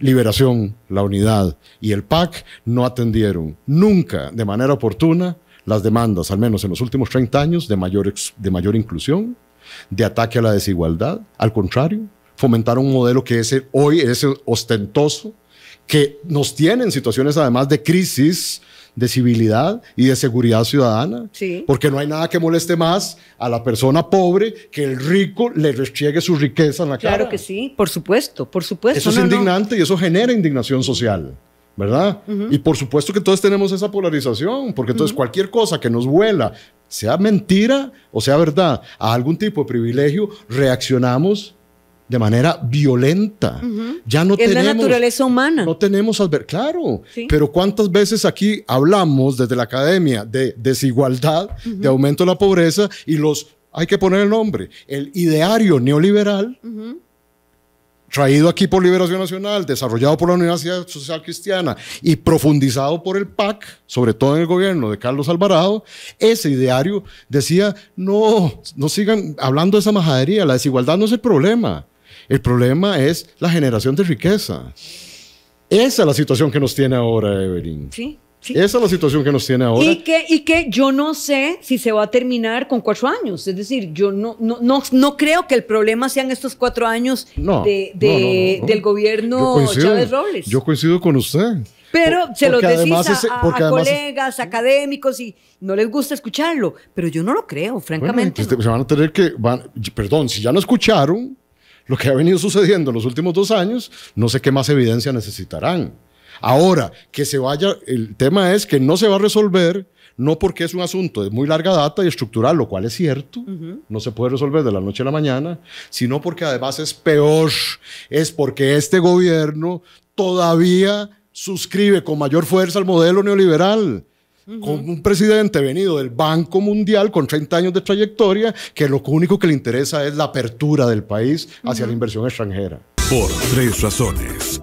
Liberación, la unidad y el PAC no atendieron nunca de manera oportuna las demandas, al menos en los últimos 30 años, de mayor, de mayor inclusión, de ataque a la desigualdad. Al contrario, fomentaron un modelo que hoy es ostentoso que nos tienen situaciones además de crisis de civilidad y de seguridad ciudadana. Porque no hay nada que moleste más a la persona pobre que el rico le restriegue su riqueza en la claro cara. Claro que sí, por supuesto, por supuesto. Eso es indignante y eso genera indignación social. ¿Verdad? Y por supuesto que todos tenemos esa polarización, porque entonces cualquier cosa que nos vuela, sea mentira o sea verdad, a algún tipo de privilegio, reaccionamos de manera violenta. Ya no es tenemos. la naturaleza humana. No tenemos Claro, pero ¿cuántas veces aquí hablamos desde la academia de desigualdad, de aumento de la pobreza y los. Hay que poner el nombre. El ideario neoliberal. traído aquí por Liberación Nacional, desarrollado por la Universidad Social Cristiana y profundizado por el PAC, sobre todo en el gobierno de Carlos Alvarado, ese ideario decía, no, no sigan hablando de esa majadería, la desigualdad no es el problema, el problema es la generación de riqueza. Esa es la situación que nos tiene ahora, Evelyn. Sí. Esa es la situación que nos tiene ahora. Y que, yo no sé si se va a terminar con cuatro años. Es decir, yo no, no, no, creo que el problema sean estos cuatro años del gobierno Chávez Robles. Yo coincido con usted. Pero se lo decís a, colegas, académicos, y no les gusta escucharlo. Pero yo no lo creo, francamente. se van a tener que, perdón, si ya no escucharon, lo que ha venido sucediendo en los últimos dos años, no sé qué más evidencia necesitarán. Ahora, que se vaya, el tema es que no se va a resolver, no porque es un asunto de muy larga data y estructural, lo cual es cierto, no se puede resolver de la noche a la mañana, sino porque además es peor, es porque este gobierno todavía suscribe con mayor fuerza al modelo neoliberal. Con un presidente venido del Banco Mundial con 30 años de trayectoria, que lo único que le interesa es la apertura del país hacia la inversión extranjera. Por tres razones.